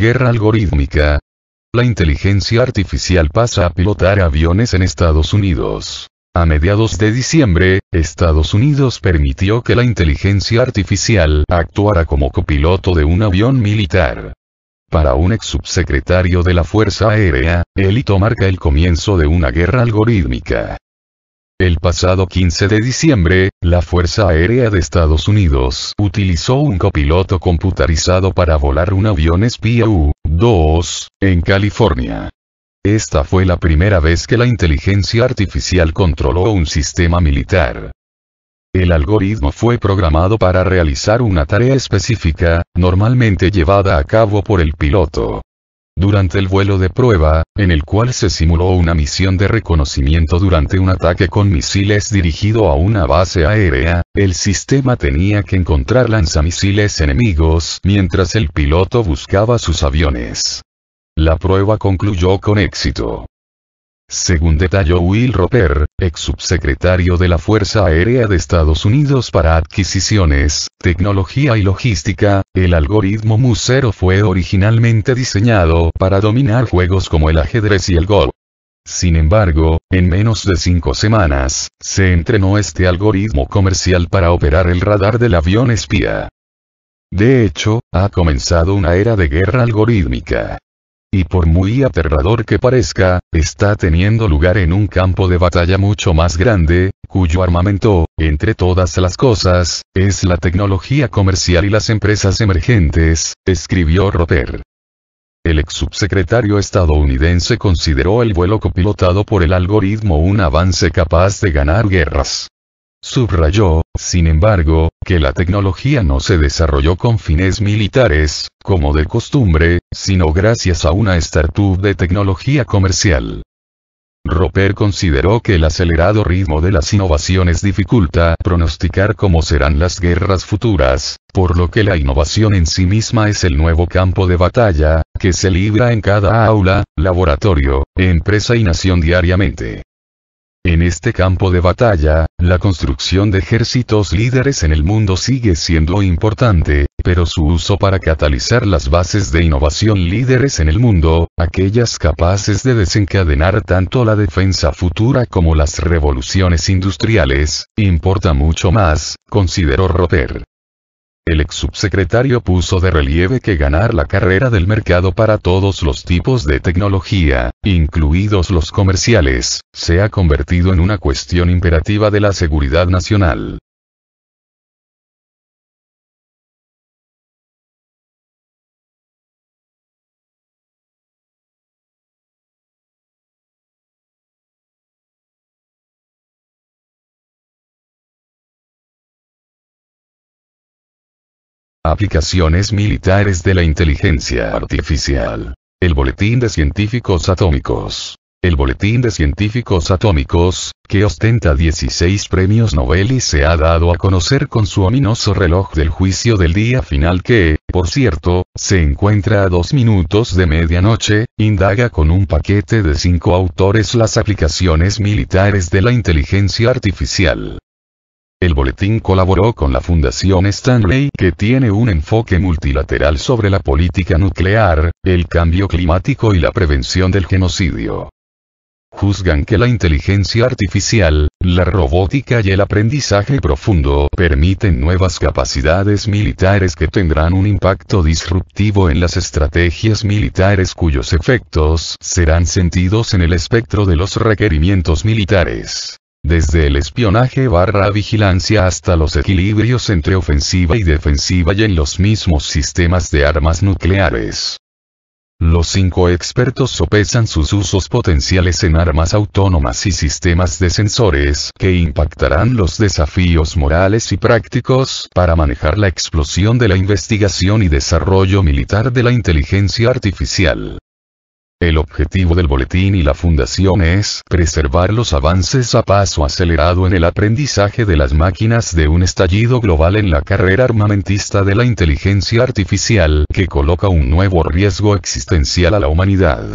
Guerra algorítmica. La inteligencia artificial pasa a pilotar aviones en Estados Unidos. A mediados de diciembre, Estados Unidos permitió que la inteligencia artificial actuara como copiloto de un avión militar. Para un ex subsecretario de la Fuerza Aérea, el hito marca el comienzo de una guerra algorítmica. El pasado 15 de diciembre, la Fuerza Aérea de Estados Unidos utilizó un copiloto computarizado para volar un avión espía U-2 en California. Esta fue la primera vez que la inteligencia artificial controló un sistema militar. El algoritmo fue programado para realizar una tarea específica, normalmente llevada a cabo por el piloto durante el vuelo de prueba, en el cual se simuló una misión de reconocimiento durante un ataque con misiles dirigido a una base aérea, el sistema tenía que encontrar lanzamisiles enemigos mientras el piloto buscaba sus aviones. La prueba concluyó con éxito. Según detalló Will Roper, ex subsecretario de la Fuerza Aérea de Estados Unidos para Adquisiciones, Tecnología y Logística, el algoritmo Musero fue originalmente diseñado para dominar juegos como el ajedrez y el golf. Sin embargo, en menos de cinco semanas, se entrenó este algoritmo comercial para operar el radar del avión espía. De hecho, ha comenzado una era de guerra algorítmica. Y por muy aterrador que parezca, está teniendo lugar en un campo de batalla mucho más grande, cuyo armamento, entre todas las cosas, es la tecnología comercial y las empresas emergentes, escribió Roper. El ex subsecretario estadounidense consideró el vuelo copilotado por el algoritmo un avance capaz de ganar guerras. Subrayó, sin embargo, que la tecnología no se desarrolló con fines militares, como de costumbre, sino gracias a una startup de tecnología comercial. Roper consideró que el acelerado ritmo de las innovaciones dificulta pronosticar cómo serán las guerras futuras, por lo que la innovación en sí misma es el nuevo campo de batalla, que se libra en cada aula, laboratorio, empresa y nación diariamente. En este campo de batalla, la construcción de ejércitos líderes en el mundo sigue siendo importante, pero su uso para catalizar las bases de innovación líderes en el mundo, aquellas capaces de desencadenar tanto la defensa futura como las revoluciones industriales, importa mucho más, consideró Roper. El ex subsecretario puso de relieve que ganar la carrera del mercado para todos los tipos de tecnología, incluidos los comerciales, se ha convertido en una cuestión imperativa de la seguridad nacional. Aplicaciones militares de la inteligencia artificial. El Boletín de Científicos Atómicos. El Boletín de Científicos Atómicos, que ostenta 16 premios Nobel y se ha dado a conocer con su ominoso reloj del juicio del día final que, por cierto, se encuentra a dos minutos de medianoche, indaga con un paquete de cinco autores las aplicaciones militares de la inteligencia artificial. El boletín colaboró con la Fundación Stanley que tiene un enfoque multilateral sobre la política nuclear, el cambio climático y la prevención del genocidio. Juzgan que la inteligencia artificial, la robótica y el aprendizaje profundo permiten nuevas capacidades militares que tendrán un impacto disruptivo en las estrategias militares cuyos efectos serán sentidos en el espectro de los requerimientos militares desde el espionaje barra vigilancia hasta los equilibrios entre ofensiva y defensiva y en los mismos sistemas de armas nucleares. Los cinco expertos sopesan sus usos potenciales en armas autónomas y sistemas de sensores que impactarán los desafíos morales y prácticos para manejar la explosión de la investigación y desarrollo militar de la inteligencia artificial. El objetivo del boletín y la fundación es preservar los avances a paso acelerado en el aprendizaje de las máquinas de un estallido global en la carrera armamentista de la inteligencia artificial que coloca un nuevo riesgo existencial a la humanidad.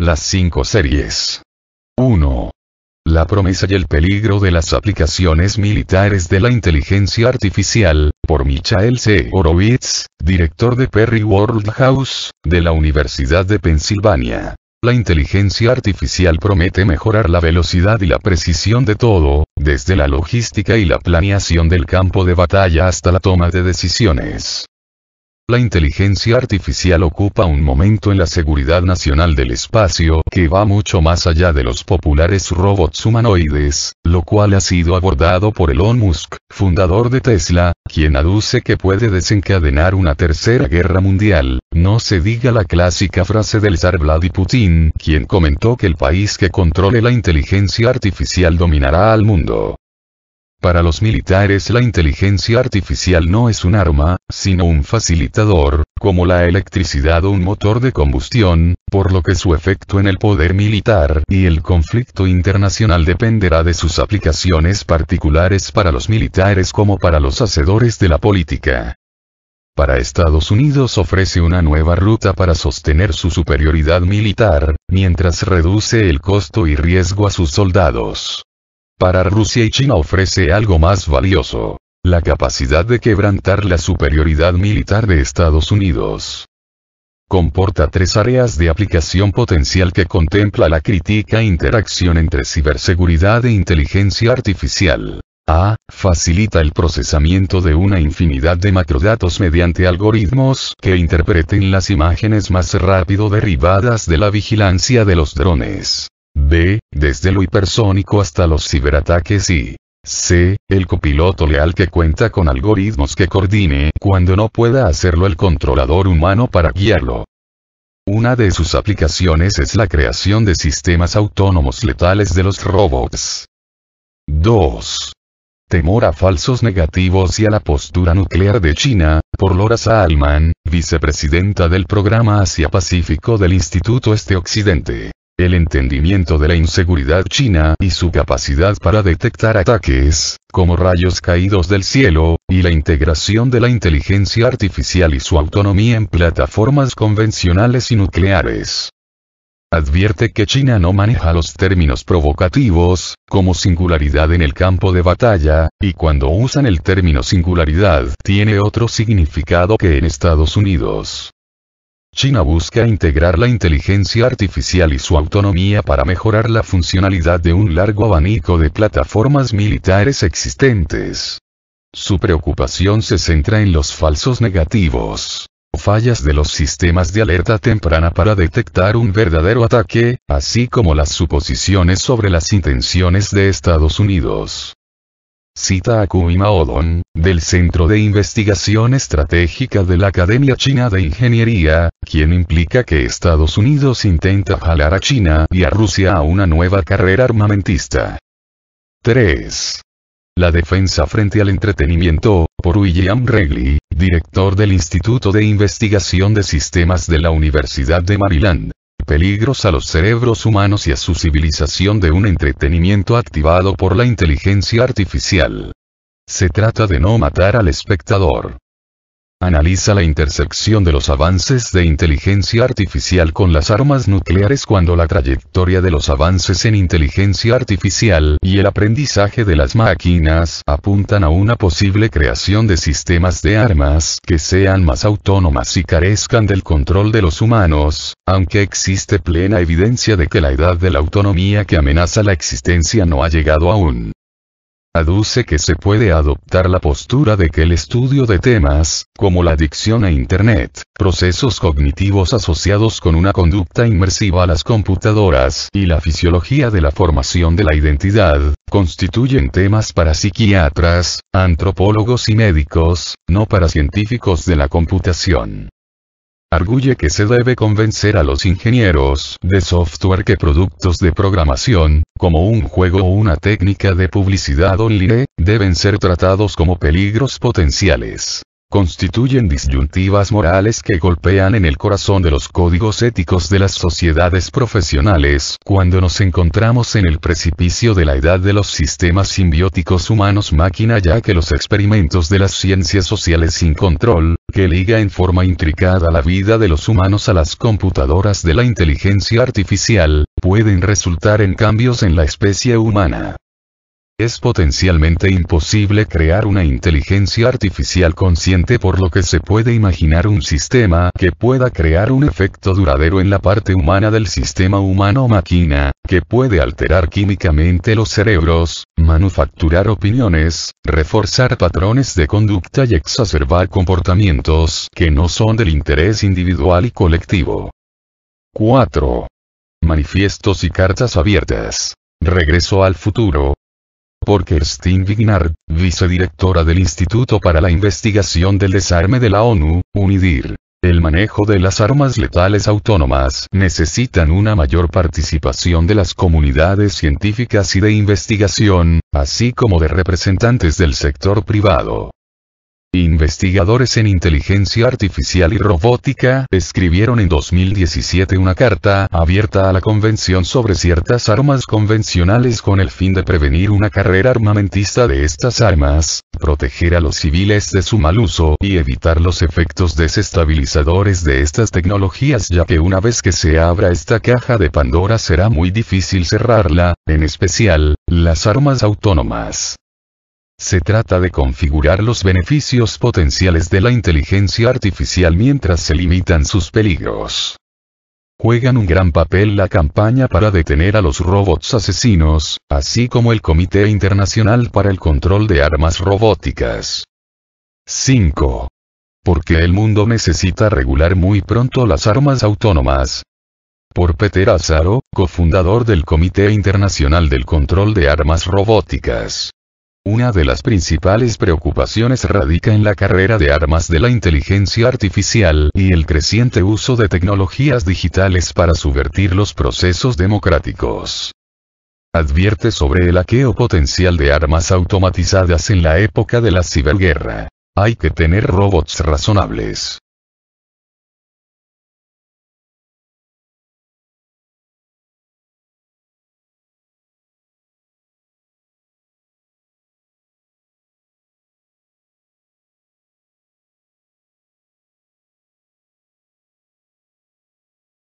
Las cinco series. 1 la promesa y el peligro de las aplicaciones militares de la inteligencia artificial, por Michael C. Horowitz, director de Perry World House, de la Universidad de Pensilvania. La inteligencia artificial promete mejorar la velocidad y la precisión de todo, desde la logística y la planeación del campo de batalla hasta la toma de decisiones. La inteligencia artificial ocupa un momento en la seguridad nacional del espacio que va mucho más allá de los populares robots humanoides, lo cual ha sido abordado por Elon Musk, fundador de Tesla, quien aduce que puede desencadenar una tercera guerra mundial, no se diga la clásica frase del zar Vladimir Putin, quien comentó que el país que controle la inteligencia artificial dominará al mundo. Para los militares la inteligencia artificial no es un arma, sino un facilitador, como la electricidad o un motor de combustión, por lo que su efecto en el poder militar y el conflicto internacional dependerá de sus aplicaciones particulares para los militares como para los hacedores de la política. Para Estados Unidos ofrece una nueva ruta para sostener su superioridad militar, mientras reduce el costo y riesgo a sus soldados. Para Rusia y China ofrece algo más valioso. La capacidad de quebrantar la superioridad militar de Estados Unidos. Comporta tres áreas de aplicación potencial que contempla la crítica interacción entre ciberseguridad e inteligencia artificial. A. Facilita el procesamiento de una infinidad de macrodatos mediante algoritmos que interpreten las imágenes más rápido derivadas de la vigilancia de los drones. B. Desde lo hipersónico hasta los ciberataques y C. El copiloto leal que cuenta con algoritmos que coordine cuando no pueda hacerlo el controlador humano para guiarlo. Una de sus aplicaciones es la creación de sistemas autónomos letales de los robots. 2. Temor a falsos negativos y a la postura nuclear de China, por Laura Salman, vicepresidenta del Programa Asia-Pacífico del Instituto Este Occidente. El entendimiento de la inseguridad china y su capacidad para detectar ataques, como rayos caídos del cielo, y la integración de la inteligencia artificial y su autonomía en plataformas convencionales y nucleares. Advierte que China no maneja los términos provocativos, como singularidad en el campo de batalla, y cuando usan el término singularidad tiene otro significado que en Estados Unidos. China busca integrar la inteligencia artificial y su autonomía para mejorar la funcionalidad de un largo abanico de plataformas militares existentes. Su preocupación se centra en los falsos negativos, fallas de los sistemas de alerta temprana para detectar un verdadero ataque, así como las suposiciones sobre las intenciones de Estados Unidos cita a Kuima Odon, del Centro de Investigación Estratégica de la Academia China de Ingeniería, quien implica que Estados Unidos intenta jalar a China y a Rusia a una nueva carrera armamentista. 3. La defensa frente al entretenimiento, por William Regley, director del Instituto de Investigación de Sistemas de la Universidad de Maryland peligros a los cerebros humanos y a su civilización de un entretenimiento activado por la inteligencia artificial. Se trata de no matar al espectador. Analiza la intersección de los avances de inteligencia artificial con las armas nucleares cuando la trayectoria de los avances en inteligencia artificial y el aprendizaje de las máquinas apuntan a una posible creación de sistemas de armas que sean más autónomas y carezcan del control de los humanos, aunque existe plena evidencia de que la edad de la autonomía que amenaza la existencia no ha llegado aún aduce que se puede adoptar la postura de que el estudio de temas, como la adicción a e Internet, procesos cognitivos asociados con una conducta inmersiva a las computadoras y la fisiología de la formación de la identidad, constituyen temas para psiquiatras, antropólogos y médicos, no para científicos de la computación. Arguye que se debe convencer a los ingenieros de software que productos de programación, como un juego o una técnica de publicidad online, deben ser tratados como peligros potenciales. Constituyen disyuntivas morales que golpean en el corazón de los códigos éticos de las sociedades profesionales cuando nos encontramos en el precipicio de la edad de los sistemas simbióticos humanos-máquina ya que los experimentos de las ciencias sociales sin control, que liga en forma intricada la vida de los humanos a las computadoras de la inteligencia artificial, pueden resultar en cambios en la especie humana. Es potencialmente imposible crear una inteligencia artificial consciente por lo que se puede imaginar un sistema que pueda crear un efecto duradero en la parte humana del sistema humano-máquina, que puede alterar químicamente los cerebros, manufacturar opiniones, reforzar patrones de conducta y exacerbar comportamientos que no son del interés individual y colectivo. 4. Manifiestos y cartas abiertas. Regreso al futuro, por Kerstin Wignard, vicedirectora del Instituto para la Investigación del Desarme de la ONU, UNIDIR. El manejo de las armas letales autónomas necesitan una mayor participación de las comunidades científicas y de investigación, así como de representantes del sector privado. Investigadores en inteligencia artificial y robótica escribieron en 2017 una carta abierta a la convención sobre ciertas armas convencionales con el fin de prevenir una carrera armamentista de estas armas, proteger a los civiles de su mal uso y evitar los efectos desestabilizadores de estas tecnologías ya que una vez que se abra esta caja de Pandora será muy difícil cerrarla, en especial, las armas autónomas. Se trata de configurar los beneficios potenciales de la inteligencia artificial mientras se limitan sus peligros. Juegan un gran papel la campaña para detener a los robots asesinos, así como el Comité Internacional para el Control de Armas Robóticas. 5. Porque el mundo necesita regular muy pronto las armas autónomas, por Peter Azaro, cofundador del Comité Internacional del Control de Armas Robóticas. Una de las principales preocupaciones radica en la carrera de armas de la inteligencia artificial y el creciente uso de tecnologías digitales para subvertir los procesos democráticos. Advierte sobre el aqueo potencial de armas automatizadas en la época de la ciberguerra. Hay que tener robots razonables.